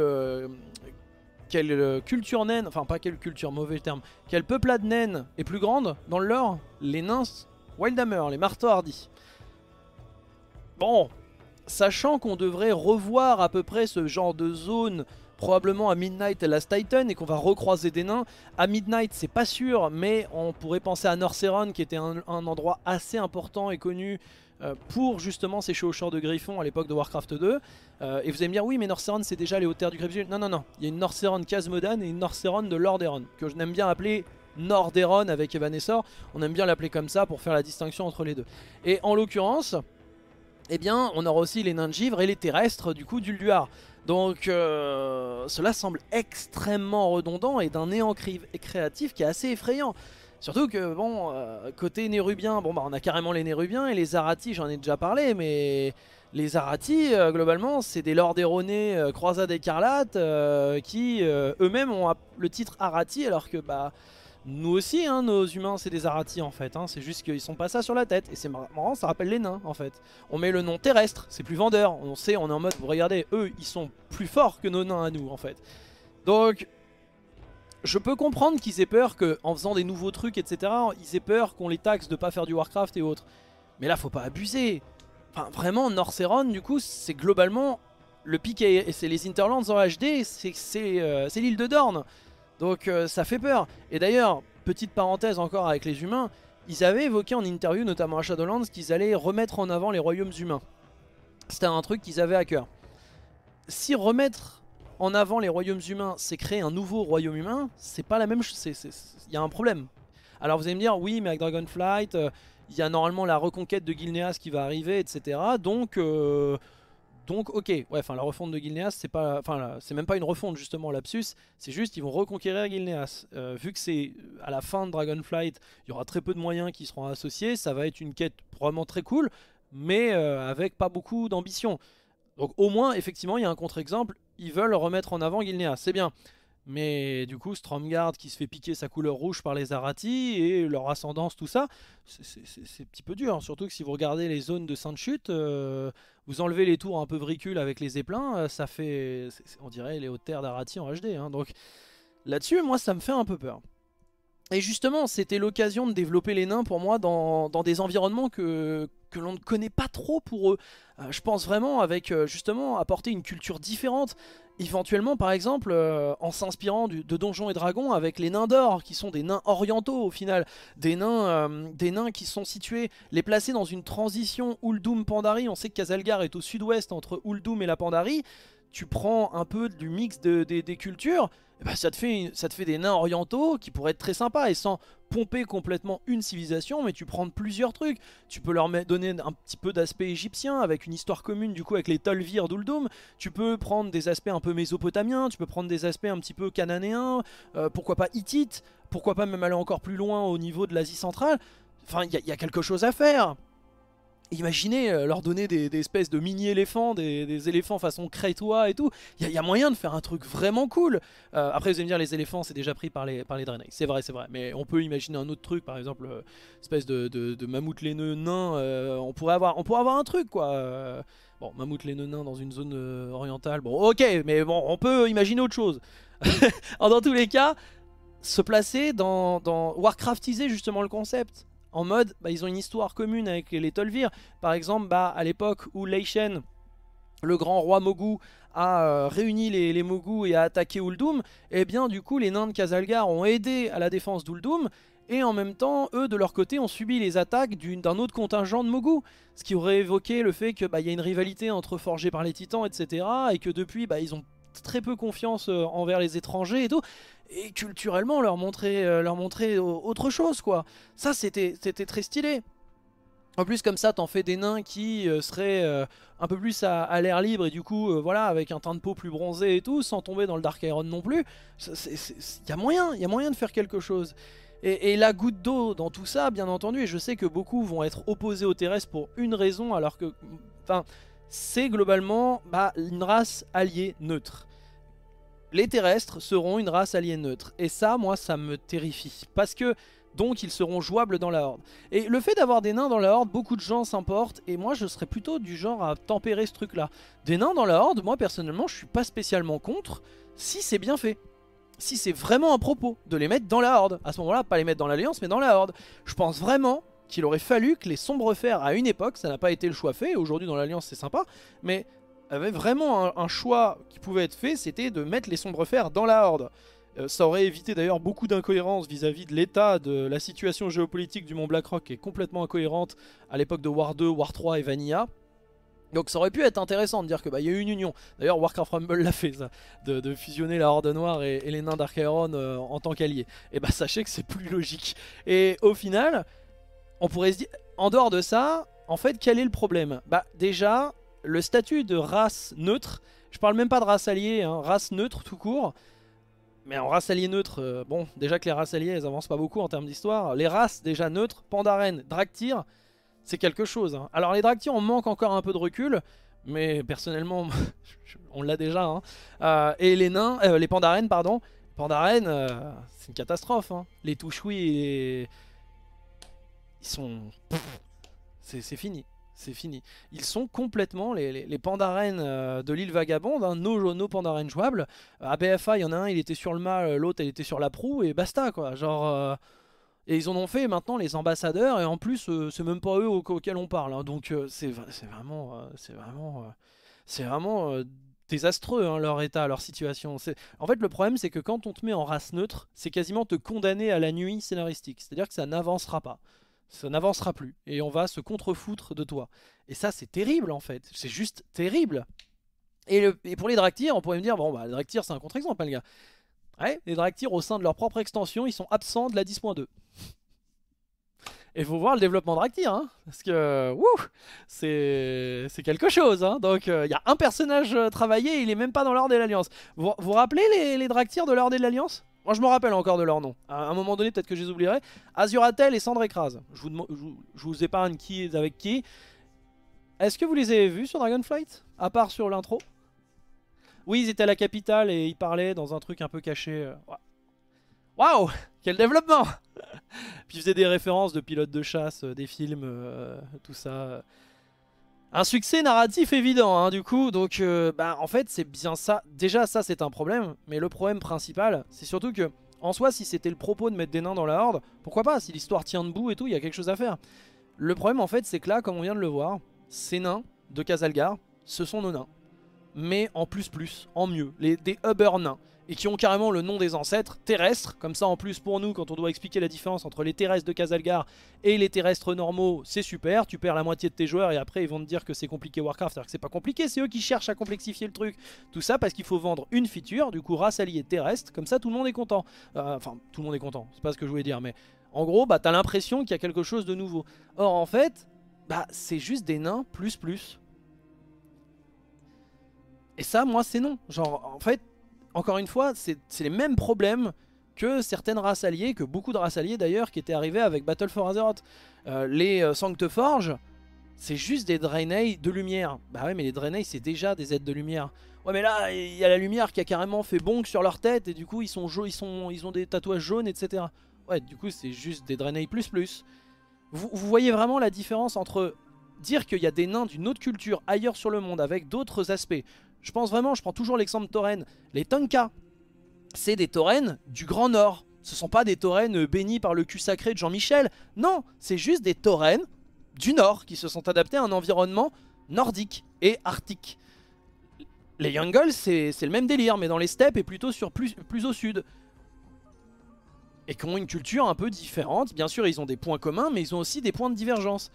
quelle euh, euh, culture naine, enfin pas quelle culture, mauvais terme, Quel peuplade naine est plus grande dans le lore Les nains Wildhammer, les marteaux hardis. Bon, sachant qu'on devrait revoir à peu près ce genre de zone probablement à Midnight et Last Titan et qu'on va recroiser des nains. À Midnight, c'est pas sûr, mais on pourrait penser à Norceron qui était un, endroit assez important et connu euh, pour justement ces chevaucheurs de griffons à l'époque de Warcraft 2. Euh, et vous allez me dire, oui, mais Norceron c'est déjà les hauteurs du Griffon. Non, non, non, il y a une Norceron Casmodan et une Norceron de Lordaeron que je n'aime bien appeler nord avec Evanessor. On aime bien l'appeler comme ça pour faire la distinction entre les deux. Et en l'occurrence, eh bien, on aura aussi les nains de givre et les terrestres du coup d'Ulduar. Donc euh, cela semble extrêmement redondant et d'un néant créatif qui est assez effrayant. Surtout que, bon, euh, côté nérubien, bon bah on a carrément les nérubiens et les Arati, j'en ai déjà parlé, mais les Arati, euh, globalement, c'est des lords erronés, croisades écarlates, qui eux-mêmes ont le titre Arati, alors que bah nous aussi, hein, nos humains, c'est des aratis en fait. Hein. c'est juste qu'ils sont pas ça sur la tête. Et c'est marrant, ça rappelle les nains en fait. On met le nom terrestre, c'est plus vendeur. On sait, on est en mode, vous regardez, eux, ils sont plus forts que nos nains à nous en fait. Donc, je peux comprendre qu'ils aient peur qu'en faisant des nouveaux trucs, etc., ils aient peur qu'on les taxe de pas faire du Warcraft et autres. Mais là, faut pas abuser. Enfin, vraiment, Norceron, du coup, c'est globalement le pic et c'est les Interlands en HD, euh, c'est l'île de Dorne. Donc euh, ça fait peur. Et d'ailleurs, petite parenthèse encore avec les humains, ils avaient évoqué en interview, notamment à Shadowlands, qu'ils allaient remettre en avant les royaumes humains. C'était un truc qu'ils avaient à cœur. Si remettre en avant les royaumes humains, c'est créer un nouveau royaume humain, c'est pas la même chose. Il y a un problème. Alors vous allez me dire, oui, mais avec Dragonflight, euh, il y a normalement la reconquête de Gilneas qui va arriver, etc. Donc... Euh, donc ok, ouais, enfin la refonte de Gilneas, c'est pas, enfin c'est même pas une refonte justement lapsus, c'est juste ils vont reconquérir Gilneas. Euh, vu que c'est à la fin de Dragonflight, il y aura très peu de moyens qui seront associés, ça va être une quête vraiment très cool, mais euh, avec pas beaucoup d'ambition. Donc au moins effectivement il y a un contre-exemple, ils veulent remettre en avant Gilneas, c'est bien. Mais du coup, Stromgard qui se fait piquer sa couleur rouge par les Arati et leur ascendance, tout ça, c'est un petit peu dur. Hein. Surtout que si vous regardez les zones de sainte chute, euh, vous enlevez les tours un peu vricules avec les éplins, euh, ça fait, on dirait, les hautes terres d'Arati en HD. Hein. Donc là-dessus, moi, ça me fait un peu peur. Et justement, c'était l'occasion de développer les nains pour moi dans, des environnements que, que l'on ne connaît pas trop pour eux. Euh, je pense vraiment avec justement apporter une culture différente éventuellement, par exemple, euh, en s'inspirant de Donjons et Dragons avec les nains d'or, qui sont des nains orientaux au final, des nains, euh, des nains qui sont situés, les placer dans une transition Uldum-Pandarie, on sait que Casalgar est au sud-ouest entre Uldum et la Pandarie, tu prends un peu du mix de, des cultures, eh ben, ça, te fait, ça te fait des nains orientaux qui pourraient être très sympas et sans pomper complètement une civilisation, mais tu prends plusieurs trucs. Tu peux leur donner un petit peu d'aspect égyptien avec une histoire commune du coup avec les Tolvir d'Uldum. Tu peux prendre des aspects un peu mésopotamiens, tu peux prendre des aspects un petit peu cananéens, euh, pourquoi pas hittites, pourquoi pas même aller encore plus loin au niveau de l'Asie centrale. Enfin, il y a quelque chose à faire imaginez euh, leur donner des, espèces de mini-éléphants, des, éléphants façon crétois et tout. Il y, a moyen de faire un truc vraiment cool. Euh, après, vous allez me dire, les éléphants, c'est déjà pris par les, par C'est vrai, c'est vrai. Mais on peut imaginer un autre truc, par exemple, euh, espèce de, mammouth laineux nain. on, pourrait avoir, on pourrait avoir un truc, quoi. Bon, mammouth laineux nain dans une zone orientale. Bon, ok, mais bon, on peut imaginer autre chose. dans tous les cas, se placer dans, dans Warcraftiser justement le concept en mode bah, ils ont une histoire commune avec les Tolvir. Par exemple, bah, à l'époque où Leishen, le grand roi Mogu, a euh, réuni les, les Mogu et a attaqué Uldum, et eh bien du coup les nains de Casalgar ont aidé à la défense d'Uldum, et en même temps, eux de leur côté ont subi les attaques d'un autre contingent de Mogu, ce qui aurait évoqué le fait qu'il bah, y a une rivalité entre forgés par les titans, etc., et que depuis, bah, ils ont très peu confiance euh, envers les étrangers et tout, et culturellement leur montrer, euh, leur montrer euh, autre chose quoi. Ça c'était très stylé. En plus comme ça t'en fais des nains qui seraient un peu plus à, l'air libre et du coup voilà avec un teint de peau plus bronzé et tout sans tomber dans le Dark Iron non plus. Il y a moyen, il y a moyen de faire quelque chose. Et, la goutte d'eau dans tout ça bien entendu et je sais que beaucoup vont être opposés au terrestres pour une raison alors que... Enfin c'est globalement bah, une race alliée neutre. Les terrestres seront une race alliée neutre. Et ça, moi, ça me terrifie. Parce que, donc, ils seront jouables dans la Horde. Et le fait d'avoir des nains dans la Horde, beaucoup de gens s'emportent, Et moi, je serais plutôt du genre à tempérer ce truc-là. Des nains dans la Horde, moi, personnellement, je suis pas spécialement contre si c'est bien fait si c'est vraiment à propos de les mettre dans la Horde. À ce moment-là, pas les mettre dans l'Alliance, mais dans la Horde. Je pense vraiment qu'il aurait fallu que les sombres fers à une époque, ça n'a pas été le choix fait, aujourd'hui dans l'Alliance c'est sympa, mais avait vraiment un, choix qui pouvait être fait, c'était de mettre les sombres fers dans la Horde. Euh, ça aurait évité d'ailleurs beaucoup d'incohérences vis-à-vis de l'état de la situation géopolitique du Mont Blackrock qui est complètement incohérente à l'époque de War 2, War 3 et Vanilla. Donc ça aurait pu être intéressant de dire que bah il y a eu une union. D'ailleurs Warcraft Rumble l'a fait de, fusionner la Horde Noire et, les nains euh, en tant qu'alliés. Et bah sachez que c'est plus logique. Et au final, on pourrait se dire, en dehors de ça, en fait, quel est le problème Bah déjà, le statut de race neutre, je parle même pas de race alliée, hein, race neutre tout court, mais en race alliée neutre, euh, bon, déjà que les races alliées, elles avancent pas beaucoup en termes d'histoire, les races déjà neutres, Pandaren, Draktyr, c'est quelque chose. Hein. Alors les Draktyr, on manque encore un peu de recul, mais personnellement, on l'a déjà. Hein. Euh, et les nains, euh, les Pandaren, pardon, Pandaren, c'est une catastrophe. Les touchouis et ils sont... C'est fini. C'est fini. Ils sont complètement les, les, pandarènes euh, de l'île vagabonde, nos hein, nos, nos pandarènes jouables. Euh, à BFA, il y en a un, il était sur le mât, euh, l'autre, elle était sur la proue, et basta, quoi. Genre... Et ils en ont fait maintenant les ambassadeurs, et en plus, c'est même pas eux auxquels on parle. Hein. donc, c'est vraiment... c'est vraiment... c'est vraiment désastreux hein, leur état, leur situation. En fait, le problème, c'est que quand on te met en race neutre, c'est quasiment te condamner à la nuit scénaristique. C'est-à-dire que ça n'avancera pas ça n'avancera plus et on va se contrefoutre de toi. Et ça, c'est terrible en fait, c'est juste terrible. Et, pour les Draktyr, on pourrait me dire, bon, bah, les Draktyr, c'est un contre-exemple, pas hein, les gars. Ouais, les Draktyr, au sein de leur propre extension, ils sont absents de la 10.2. Et faut voir le développement de Draktyr, hein, parce que c'est quelque chose. Hein. donc il euh, y a un personnage euh, travaillé, il est même pas dans l'ordre de l'Alliance. Vous vous rappelez les, les de l'ordre de l'Alliance moi, je me rappelle encore de leurs noms. À un moment donné, peut-être que je les oublierai. Azuratel et Cendre Écrase. Je vous, je vous épargne qui est avec qui. Est-ce que vous les avez vus sur Dragonflight À part sur l'intro Oui, ils étaient à la capitale et ils parlaient dans un truc un peu caché. Euh, Waouh Quel développement Puis ils faisaient des références de pilotes de chasse, euh, des films, euh, tout ça. Un succès narratif évident, hein, du coup. Donc, euh, bah, en fait, c'est bien ça. Déjà, ça, c'est un problème. Mais le problème principal, c'est surtout que, en soi, si c'était le propos de mettre des nains dans la horde, pourquoi pas Si l'histoire tient debout et tout, il y a quelque chose à faire. Le problème, en fait, c'est que là, comme on vient de le voir, ces nains de Casalgar, ce sont nos nains. Mais en plus plus, en mieux. Les, des Uber nains et qui ont carrément le nom des ancêtres terrestres. Comme ça, en plus, pour nous, quand on doit expliquer la différence entre les terrestres de Casalgar et les terrestres normaux, c'est super. Tu perds la moitié de tes joueurs et après, ils vont te dire que c'est compliqué Warcraft, alors que c'est pas compliqué. C'est eux qui cherchent à complexifier le truc. Tout ça parce qu'il faut vendre une feature, du coup, race alliée terrestre. Comme ça, tout le monde est content. Euh, enfin, tout le monde est content, c'est pas ce que je voulais dire, mais en gros, bah, t'as l'impression qu'il y a quelque chose de nouveau. Or, en fait, bah, c'est juste des nains plus plus. Et ça, moi, c'est non. Genre, en fait, encore une fois, c'est les mêmes problèmes que certaines races alliées, que beaucoup de races alliées d'ailleurs, qui étaient arrivées avec Battle for Azeroth. Euh, les Sancte euh, Sancteforges, c'est juste des Draenei de lumière. Bah ouais, mais les Draenei, c'est déjà des êtres de lumière. Ouais, mais là, il y a la lumière qui a carrément fait bonk sur leur tête, et du coup, ils, sont ils, sont, ils ont des tatouages jaunes, etc. Ouais, du coup, c'est juste des Draenei++. Plus plus. Vous, vous voyez vraiment la différence entre dire qu'il y a des nains d'une autre culture ailleurs sur le monde avec d'autres aspects. Je pense vraiment, je prends toujours l'exemple Tauren. Les Tonka, c'est des Tauren du Grand Nord. Ce sont pas des Tauren euh, bénis par le cul sacré de Jean-Michel. Non, c'est juste des Tauren du Nord qui se sont adaptés à un environnement nordique et arctique. Les youngles, c'est le même délire, mais dans les steppes et plutôt sur plus, plus au sud. Et qui ont une culture un peu différente. Bien sûr, ils ont des points communs, mais ils ont aussi des points de divergence.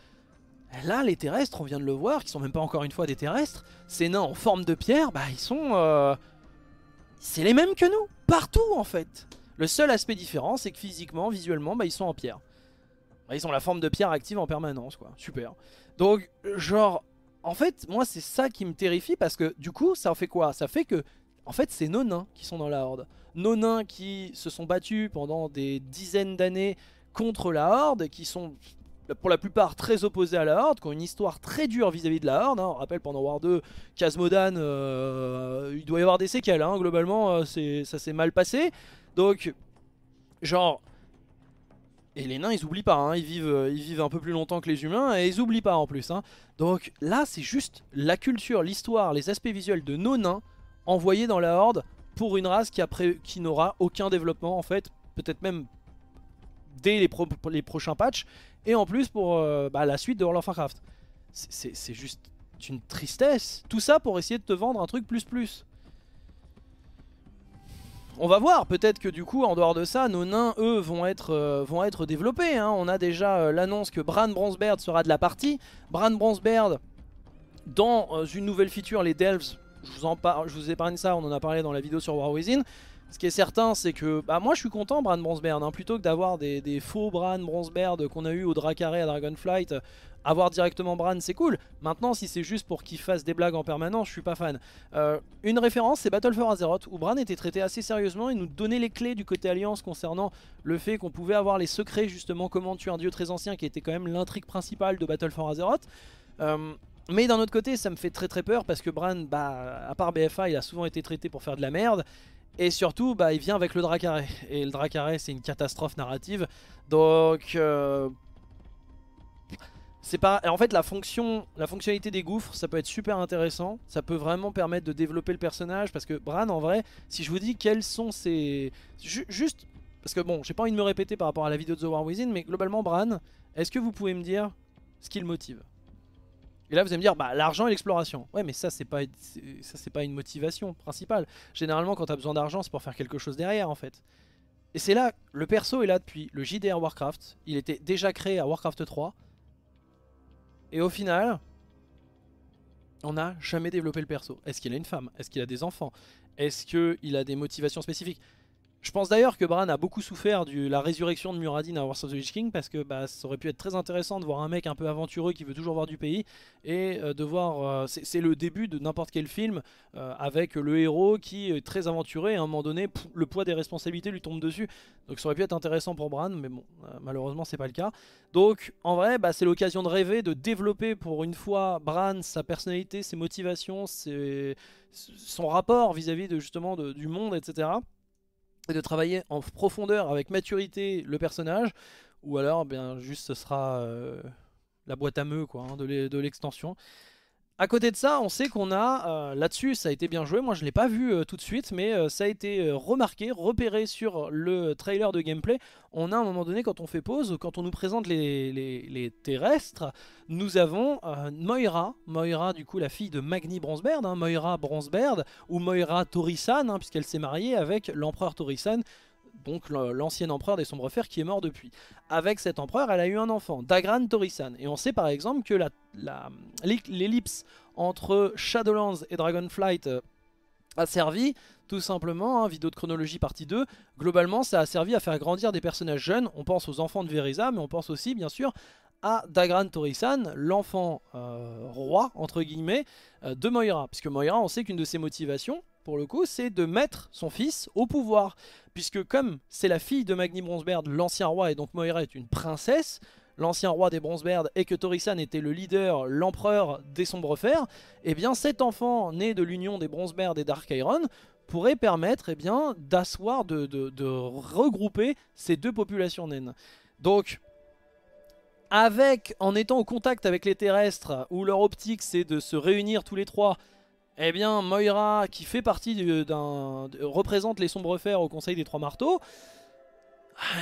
Là, les terrestres, on vient de le voir, qui sont même pas encore une fois des terrestres, ces nains en forme de pierre, bah ils sont... Euh, c'est les mêmes que nous, partout en fait Le seul aspect différent, c'est que physiquement, visuellement, bah ils sont en pierre. Bah, ils ont la forme de pierre active en permanence, quoi. Super. Donc, genre, en fait, moi c'est ça qui me terrifie, parce que du coup, ça en fait quoi Ça fait que, en fait, c'est nos nains qui sont dans la Horde. Nos nains qui se sont battus pendant des dizaines d'années contre la Horde, qui sont pour la plupart très opposés à la Horde, qui ont une histoire très dure vis-à-vis de la Horde. Hein. On rappelle pendant War 2, Kazmodan, euh, il doit y avoir des séquelles, hein. globalement euh, ça s'est mal passé. Donc, genre, et les nains ils oublient pas, hein. ils, vivent, euh, ils vivent un peu plus longtemps que les humains et ils oublient pas en plus. Donc là c'est juste la culture, l'histoire, les aspects visuels de nos nains envoyés dans la Horde pour une race qui, qui n'aura aucun développement en fait, peut-être même les, les prochains patchs, et en plus pour euh, bah, la suite de World of Warcraft. C'est juste une tristesse. Tout ça pour essayer de te vendre un truc plus plus. On va voir, peut-être que du coup, en dehors de ça, nos nains, eux, vont être, euh, vont être développés. Hein. On a déjà euh, l'annonce que Bran Bronzebeard sera de la partie. Bran Bronzebeard, dans une nouvelle feature, les Delves, je vous, en je vous épargne ça, on en a parlé dans la vidéo sur War Within. Ce qui est certain, c'est que bah, moi je suis content, Bran Bronzebeard, hein. plutôt que d'avoir des, faux Bran Bronzebeard qu'on a eu au Dracaré à Dragonflight, euh, avoir directement Bran c'est cool. Maintenant, si c'est juste pour qu'il fasse des blagues en permanence, je suis pas fan. Euh, une référence, c'est Battle for Azeroth, où Bran était traité assez sérieusement et nous donnait les clés du côté Alliance concernant le fait qu'on pouvait avoir les secrets, justement, comment tuer un dieu très ancien, qui était quand même l'intrigue principale de Battle for Azeroth. Euh, mais d'un autre côté, ça me fait très très peur parce que Bran, bah, à part BFA, il a souvent été traité pour faire de la merde. Et surtout, bah, il vient avec le Dracaré. Et le Dracaré, c'est une catastrophe narrative. Donc... Euh, c'est pas... En fait, la, fonction... la fonctionnalité des gouffres, ça peut être super intéressant. Ça peut vraiment permettre de développer le personnage. Parce que Bran, en vrai, si je vous dis quels sont ses... juste... Parce que bon, j'ai pas envie de me répéter par rapport à la vidéo de The War Within, mais globalement, Bran, est-ce que vous pouvez me dire ce qui le motive et là, vous allez me dire, bah, l'argent et l'exploration. Ouais, mais ça, c'est pas, c'est pas une motivation principale. Généralement, quand t'as besoin d'argent, c'est pour faire quelque chose derrière, en fait. Et c'est là, le perso est là depuis le JDR Warcraft. Il était déjà créé à Warcraft 3. Et au final, on n'a jamais développé le perso. Est-ce qu'il a une femme Est-ce qu'il a des enfants Est-ce qu'il a des motivations spécifiques je pense d'ailleurs que Bran a beaucoup souffert de la résurrection de Muradin à Wars of the Witch King parce que bah, ça aurait pu être très intéressant de voir un mec un peu aventureux qui veut toujours voir du pays et euh, de voir... Euh, c'est le début de n'importe quel film euh, avec le héros qui est très aventuré et à un moment donné le poids des responsabilités lui tombe dessus. Donc ça aurait pu être intéressant pour Bran mais bon malheureusement c'est pas le cas. Donc en vrai bah, c'est l'occasion de rêver, de développer pour une fois Bran, sa personnalité, ses motivations, son rapport vis-à-vis de, justement du monde etc et de travailler en profondeur avec maturité le personnage ou alors eh bien juste ce sera euh, la boîte à meux quoi, hein, de l'extension. À côté de ça, on sait qu'on a, euh, là-dessus ça a été bien joué, moi je ne l'ai pas vu euh, tout de suite, mais euh, ça a été remarqué, repéré sur le trailer de gameplay. On a à un moment donné, quand on fait pause, quand on nous présente les, terrestres, nous avons Moira, Moira du coup la fille de Magni bronzeberg hein, Moira bronzeberg ou Moira Torissan, hein, puisqu'elle s'est mariée avec l'empereur Torissan donc l'ancien empereur des sombres-fers qui est mort depuis. Avec cet empereur, elle a eu un enfant, Dagran Torisan. Et on sait par exemple que l'ellipse entre Shadowlands et Dragonflight euh, a servi tout simplement, hein, vidéo de chronologie partie 2, globalement ça a servi à faire grandir des personnages jeunes, on pense aux enfants de Verisa, mais on pense aussi bien sûr à Dagran Torisan, l'enfant euh, roi, entre guillemets, euh, de Moira. Puisque Moira, on sait qu'une de ses motivations, pour le coup, c'est de mettre son fils au pouvoir. Puisque comme c'est la fille de Magni Bronzebeard, l'ancien roi, et donc Moira est une princesse, l'ancien roi des Bronzebeards, et que Torisan était le leader, l'empereur des fers et eh bien cet enfant né de l'union des Bronzebeards et Dark Iron pourrait permettre et eh bien d'asseoir, de, regrouper ces deux populations naines. Donc, avec, en étant au contact avec les terrestres, où leur optique c'est de se réunir tous les trois eh bien, Moira, qui fait partie d'un... représente les sombres fers au Conseil des Trois Marteaux,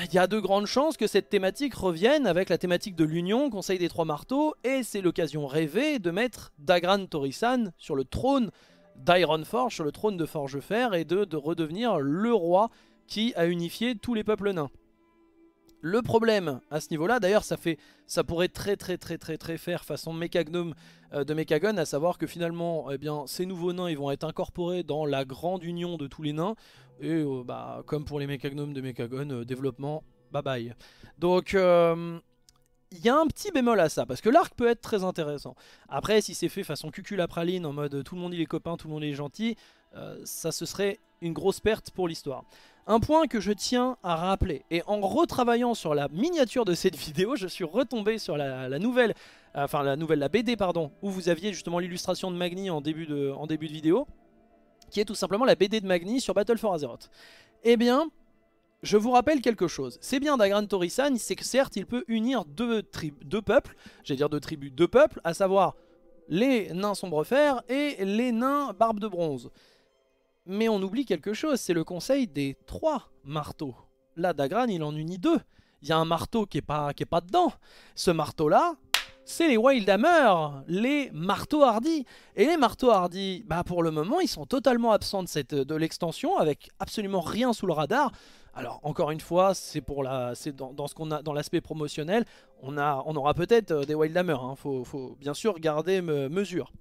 il ah, y a de grandes chances que cette thématique revienne avec la thématique de l'Union, Conseil des Trois Marteaux, et c'est l'occasion rêvée de mettre Dagran Torisan sur le trône d'Ironforge, sur le trône de fer et de redevenir le roi qui a unifié tous les peuples nains. Le problème à ce niveau-là, d'ailleurs, ça fait, ça pourrait très très très très très faire façon mécagnome euh, de Mechagon, à savoir que finalement, eh bien, ces nouveaux nains, ils vont être incorporés dans la grande union de tous les nains, et euh, bah, comme pour les Mécagnomes de Mechagon, euh, développement, bye bye. Donc, il y a un petit bémol à ça, parce que l'arc peut être très intéressant. Après, si c'est fait façon cucul à praline, en mode tout le monde il est copain, tout le monde est gentil, ça ce serait une grosse perte pour l'histoire. Un point que je tiens à rappeler, et en retravaillant sur la miniature de cette vidéo, je suis retombé sur la, nouvelle, euh, enfin la nouvelle, la BD pardon, où vous aviez justement l'illustration de Magni en début de, en début de vidéo, qui est tout simplement la BD de Magni sur Battle for Azeroth. Eh bien, je vous rappelle quelque chose. C'est bien d'Agran c'est que certes, il peut unir deux, deux peuples, j'allais dire deux tribus, deux peuples, à savoir les nains sombrefer et les nains barbe de bronze. Mais on oublie quelque chose, c'est le conseil des trois marteaux. Là, Dagran, il en unit deux. Il y a un marteau qui est pas, pas dedans. Ce marteau-là, c'est les Wildhammer, les marteaux hardis. Et les marteaux hardis, bah pour le moment, ils sont totalement absents de, cette, de l'extension, avec absolument rien sous le radar. Alors encore une fois, c'est pour la, c'est dans, ce qu'on a, dans l'aspect promotionnel, on a, on aura peut-être euh, des Wildhammer. il hein. Faut, faut bien sûr garder mesure,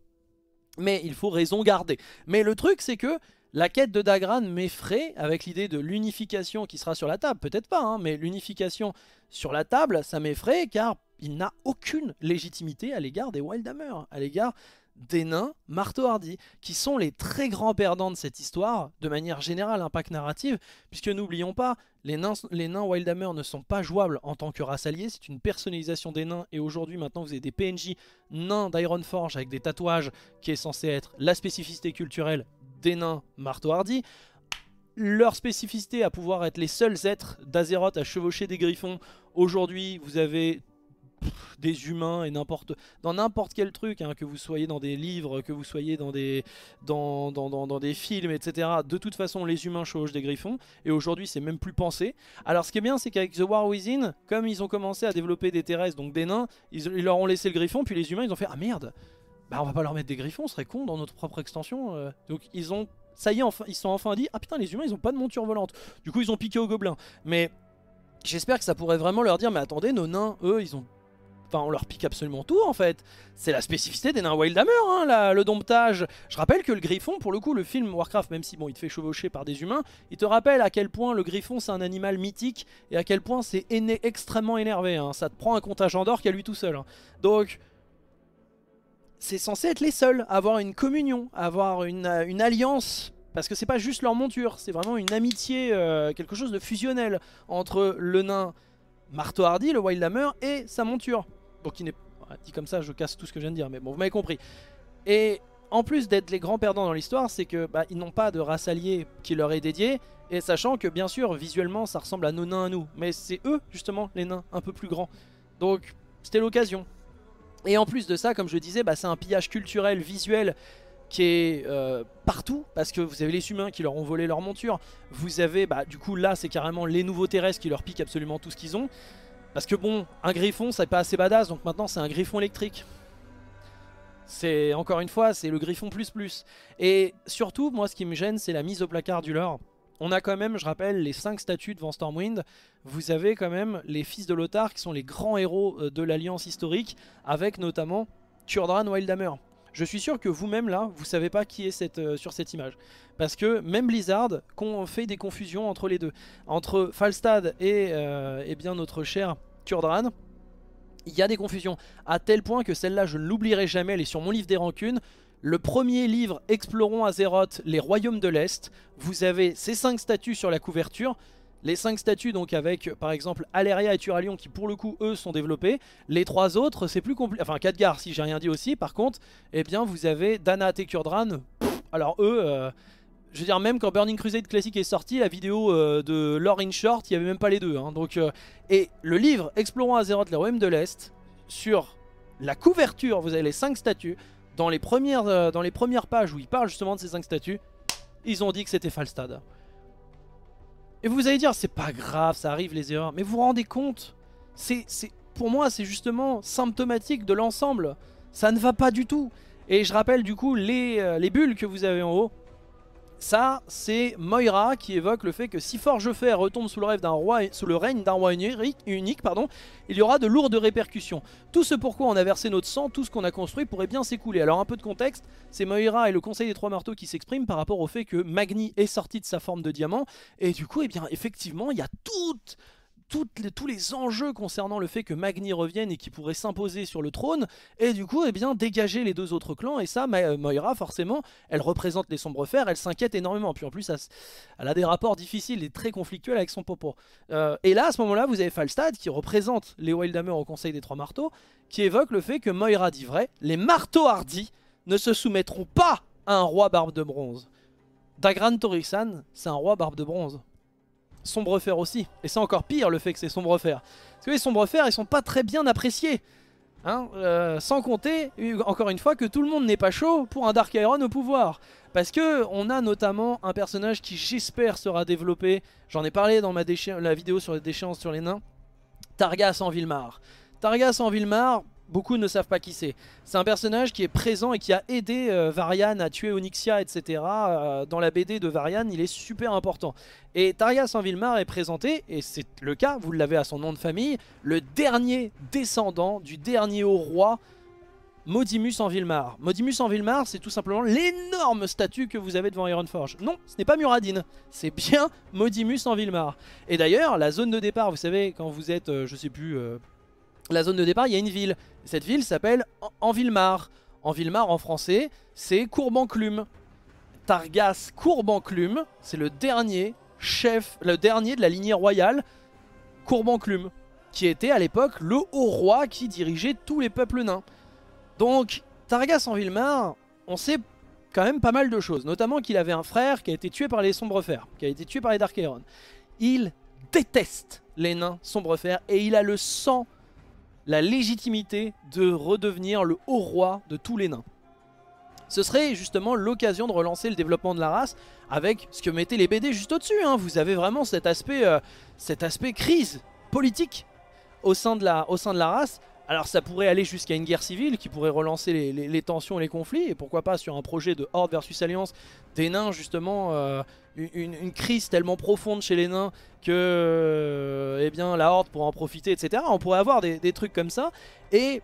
mais il faut raison garder. Mais le truc, c'est que la quête de Dagran m'effraie avec l'idée de l'unification qui sera sur la table. Peut-être pas, hein, mais l'unification sur la table, ça m'effraie car il n'a aucune légitimité à l'égard des Wildhammer, à l'égard des nains marteau-hardy, qui sont les très grands perdants de cette histoire, de manière générale, impact narrative, puisque n'oublions pas, les nains, les nains Wildhammer ne sont pas jouables en tant que race alliée, c'est une personnalisation des nains, et aujourd'hui maintenant vous avez des PNJ nains d'Ironforge avec des tatouages, qui est censé être la spécificité culturelle des nains marteau hardi. leur spécificité à pouvoir être les seuls êtres d'Azeroth à chevaucher des griffons. Aujourd'hui, vous avez des humains et n'importe dans n'importe quel truc, hein, que vous soyez dans des livres, que vous soyez dans des, films, etc. De toute façon, les humains chevauchent des griffons, et aujourd'hui, c'est même plus pensé. Alors, ce qui est bien, c'est qu'avec The War Within, comme ils ont commencé à développer des terrestres, donc des nains, ils, ils leur ont laissé le griffon, puis les humains, ils ont fait « Ah merde !» bah on va pas leur mettre des griffons, on serait con dans notre propre extension. Euh. Donc ils ont, ça y est, enfin, ils sont enfin dit, ah putain les humains ils ont pas de monture volante. Du coup ils ont piqué aux gobelins. Mais j'espère que ça pourrait vraiment leur dire, mais attendez nos nains, eux ils ont... Enfin, on leur pique absolument tout en fait. C'est la spécificité des nains Wildhammer, hein, le domptage. Je rappelle que le griffon, pour le coup, le film Warcraft, même si bon, il te fait chevaucher par des humains, il te rappelle à quel point le griffon c'est un animal mythique et à quel point c'est extrêmement énervé. Hein. Ça te prend un comptage en d'or qu'à lui tout seul. Hein. Donc, c'est censé être les seuls à avoir une communion, avoir euh, une, alliance parce que c'est pas juste leur monture, c'est vraiment une amitié, euh, quelque chose de fusionnel entre le nain Marteau Hardy, le Wildhammer, et sa monture. Bon, qui n'est dit comme ça, je casse tout ce que je viens de dire, mais bon, vous m'avez compris. Et en plus d'être les grands perdants dans l'histoire, c'est que bah, ils n'ont pas de race alliée qui leur est dédiée, et sachant que bien sûr, visuellement, ça ressemble à nos nains à nous, mais c'est eux justement les nains un peu plus grands. Donc, c'était l'occasion. Et en plus de ça, comme je disais, bah, c'est un pillage culturel, visuel, qui est euh, partout parce que vous avez les humains qui leur ont volé leur monture vous avez bah, du coup là c'est carrément les nouveaux terrestres qui leur piquent absolument tout ce qu'ils ont parce que bon un griffon c'est pas assez badass donc maintenant c'est un griffon électrique c'est encore une fois c'est le griffon plus plus et surtout moi ce qui me gêne c'est la mise au placard du lore on a quand même, je rappelle, les 5 statues devant Stormwind. Vous avez quand même les fils de Lothar qui sont les grands héros euh, de l'Alliance historique, avec notamment Turdran Wildhammer. Je suis sûr que vous-même là, vous savez pas qui est euh, sur cette image. Parce que même Blizzard qu'on fait des confusions entre les deux. Entre Falstad et, euh, et bien notre cher Turdran, il y a des confusions. À tel point que celle-là, je ne l'oublierai jamais, elle est sur mon livre des rancunes le premier livre Explorons Azeroth, les royaumes de l'Est. Vous avez ces cinq statues sur la couverture. Les cinq statues donc avec par exemple Aleria et Turalion qui pour le coup eux sont développés. Les trois autres c'est plus compliqué. Enfin Khadgar si j'ai rien dit aussi par contre. Eh bien vous avez Dana et Kurdran. Alors eux... Euh, je veux dire, même quand Burning Crusade classique est sorti, la vidéo euh, de Lore Short, il n'y avait même pas les deux. Hein. donc, euh, et le livre Explorons Azeroth, les royaumes de l'Est, sur la couverture, vous avez les cinq statues, dans les, premières, euh, dans les premières pages où il parle justement de ces cinq statues, ils ont dit que c'était Falstad. Et vous allez dire, c'est pas grave, ça arrive les erreurs. Mais vous vous rendez compte c'est, Pour moi, c'est justement symptomatique de l'ensemble. Ça ne va pas du tout. Et je rappelle du coup les, euh, les bulles que vous avez en haut. Ça, c'est Moira qui évoque le fait que si Forgefer retombe sous le, rêve roi, sous le règne d'un roi unique, pardon, il y aura de lourdes répercussions. Tout ce pourquoi on a versé notre sang, tout ce qu'on a construit pourrait bien s'écouler. Alors un peu de contexte, c'est Moira et le Conseil des Trois Marteaux qui s'expriment par rapport au fait que Magni est sorti de sa forme de diamant, et du coup, eh bien, effectivement, il y a toute tous les enjeux concernant le fait que Magni revienne et qui pourrait s'imposer sur le trône, et du coup, eh bien, dégager les deux autres clans, et ça, euh, Moira, forcément, elle représente les sombres fers, elle s'inquiète énormément, puis en plus, elle, a des rapports difficiles et très conflictuels avec son popo. Euh, et là, à ce moment-là, vous avez Falstad, qui représente les Wildhammer au Conseil des Trois Marteaux, qui évoque le fait que Moira dit vrai, les marteaux hardis ne se soumettront pas à un roi barbe de bronze. Dagran Torixan, c'est un roi barbe de bronze sombrefer aussi. Et c'est encore pire le fait que c'est sombrefer. Parce que les sombrefer, ils sont pas très bien appréciés. Hein euh, sans compter, encore une fois, que tout le monde n'est pas chaud pour un Dark Iron au pouvoir. Parce que on a notamment un personnage qui j'espère sera développé, j'en ai parlé dans ma la vidéo sur les déchéances sur les nains, Targas en Villemar. Targas en Villemar, Beaucoup ne savent pas qui c'est. C'est un personnage qui est présent et qui a aidé euh, Varian à tuer Onyxia, etc. Euh, dans la BD de Varian, il est super important. Et en Vilmar est présenté, et c'est le cas, vous l'avez à son nom de famille, le dernier descendant du dernier haut roi Modimus en Villemar. Modimus en Vilmar, c'est tout simplement l'énorme statue que vous avez devant Ironforge. Non, ce n'est pas Muradin, c'est bien Modimus en Vilmar. Et d'ailleurs, la zone de départ, vous savez, quand vous êtes, je euh, je sais plus, la zone de départ, il y a une ville. Cette ville s'appelle Anvilmar. Anvilmar en français, c'est Courbanclume. Targas Courbanclume, c'est le dernier chef, le dernier de la lignée royale Courbanclume, qui était à l'époque le haut roi qui dirigeait tous les peuples nains. Donc, Targas Anvilmar, on sait quand même pas mal de choses, notamment qu'il avait un frère qui a été tué par les Fers, qui a été tué par les Dark Il déteste les nains Fers et il a le sang la légitimité de redevenir le haut roi de tous les nains. Ce serait justement l'occasion de relancer le développement de la race avec ce que mettaient les BD juste au-dessus. Hein. Vous avez vraiment cet aspect, euh, cet aspect crise politique au sein de la, au sein de la race alors ça pourrait aller jusqu'à une guerre civile qui pourrait relancer les, tensions et les conflits, et pourquoi pas sur un projet de Horde versus Alliance des nains justement, euh, une, crise tellement profonde chez les nains que euh, eh bien, la Horde pourrait en profiter, etc. On pourrait avoir des trucs comme ça, et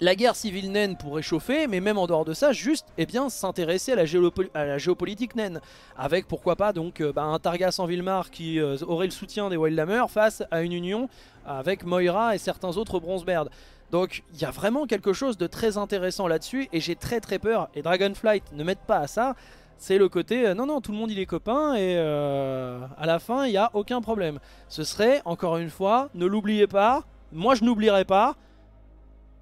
la guerre civile naine pour chauffer mais même en dehors de ça, juste eh bien s'intéresser à, la géopolitique naine, avec pourquoi pas donc euh, bah, un Targas en Vilmar qui euh, aurait le soutien des Wildhammer face à une union avec Moira et certains autres Bronzebeard. Donc il y a vraiment quelque chose de très intéressant là-dessus, et j'ai très très peur, et Dragonflight ne m'aide pas à ça, c'est le côté euh, non non tout le monde il est copain et à la fin il n'y a aucun problème. Ce serait encore une fois, ne l'oubliez pas, moi je n'oublierai pas,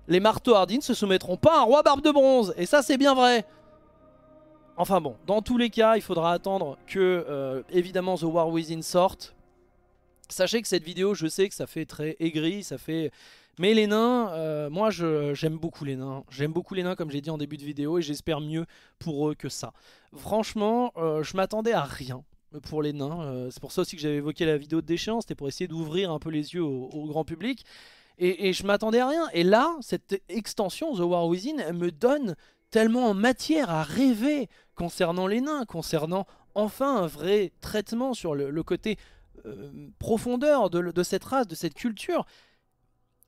les marteaux ne se soumettront pas à un roi barbe de bronze. Et ça, c'est bien vrai. Enfin bon, dans tous les cas, il faudra attendre que, euh, évidemment, The War Within sorte. Sachez que cette vidéo, je sais que ça fait très aigri, ça fait... Mais les nains, euh, moi j'aime beaucoup les nains. J'aime beaucoup les nains comme j'ai dit en début de vidéo et j'espère mieux pour eux que ça. Franchement, euh, je m'attendais à rien pour les nains. c'est pour ça aussi que j'avais évoqué la vidéo de déchéance, c'était pour essayer d'ouvrir un peu les yeux au grand public. Et, je m'attendais à rien. Et là, cette extension, The War Within, me donne tellement en matière à rêver concernant les nains, concernant enfin un vrai traitement sur le, côté euh, profondeur de, cette race, de cette culture.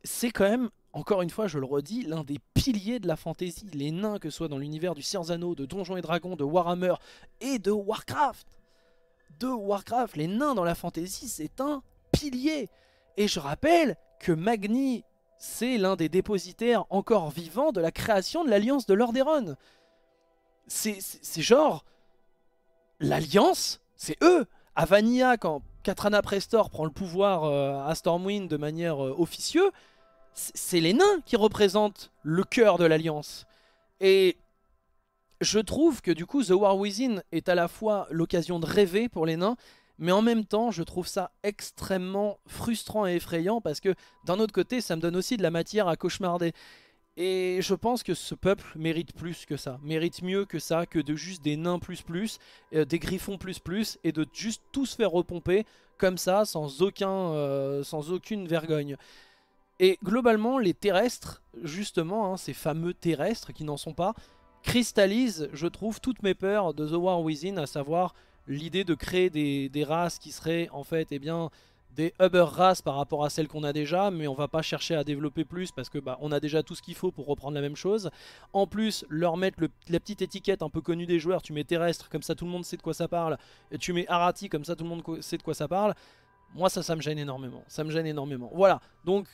C'est quand même encore une fois, je le redis, l'un des piliers de la fantasy, les nains, que ce soit dans l'univers du Cirzano, de Donjons et Dragons, de Warhammer et de Warcraft. De Warcraft, les nains dans la fantasy, c'est un pilier. Et je rappelle que Magni, c'est l'un des dépositaires encore vivants de la création de l'Alliance de Lordaeron. C'est genre... L'Alliance, c'est eux Vanilla, quand Katrana Prestor prend le pouvoir euh, à Stormwind de manière euh, officieuse, c'est les nains qui représentent le cœur de l'Alliance. Et je trouve que du coup, The War Within est à la fois l'occasion de rêver pour les nains mais en même temps je trouve ça extrêmement frustrant et effrayant parce que d'un autre côté ça me donne aussi de la matière à cauchemarder. Et je pense que ce peuple mérite plus que ça, mérite mieux que ça, que de juste des nains plus plus, euh, des griffons plus plus, et de juste tous faire repomper comme ça, sans, aucun, euh, sans aucune vergogne. Et globalement, les terrestres, justement, hein, ces fameux terrestres qui n'en sont pas, cristallisent, je trouve, toutes mes peurs de The War Within, à savoir l'idée de créer des, races qui seraient en fait eh bien, des hubber races par rapport à celles qu'on a déjà, mais on va pas chercher à développer plus parce que bah, on a déjà tout ce qu'il faut pour reprendre la même chose. En plus, leur mettre la petite étiquette un peu connue des joueurs, tu mets terrestre, comme ça tout le monde sait de quoi ça parle, et tu mets Arati, comme ça tout le monde sait de quoi ça parle. Moi ça, ça me gêne énormément, ça me gêne énormément. Voilà, donc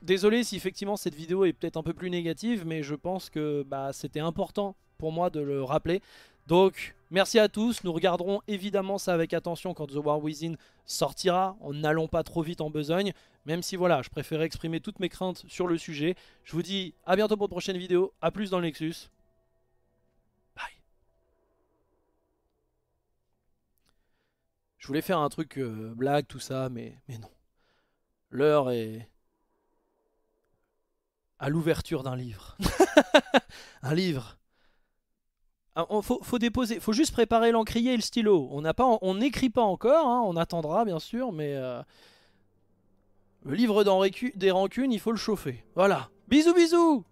désolé si effectivement cette vidéo est peut-être un peu plus négative, mais je pense que bah, c'était important pour moi de le rappeler. Donc, merci à tous. Nous regarderons évidemment ça avec attention quand The War Within sortira, en n'allons pas trop vite en besogne. Même si, voilà, je préférais exprimer toutes mes craintes sur le sujet. Je vous dis à bientôt pour une prochaine vidéo, à plus dans le Nexus. Je voulais faire un truc euh, blague, tout ça, mais, mais non. L'heure est à l'ouverture d'un livre. un livre il ah, faut, déposer, faut juste préparer l'encrier et le stylo. On n'écrit pas, on n'écrit pas encore, hein, on attendra bien sûr, mais euh, le livre des rancunes, il faut le chauffer. Voilà. Bisous bisous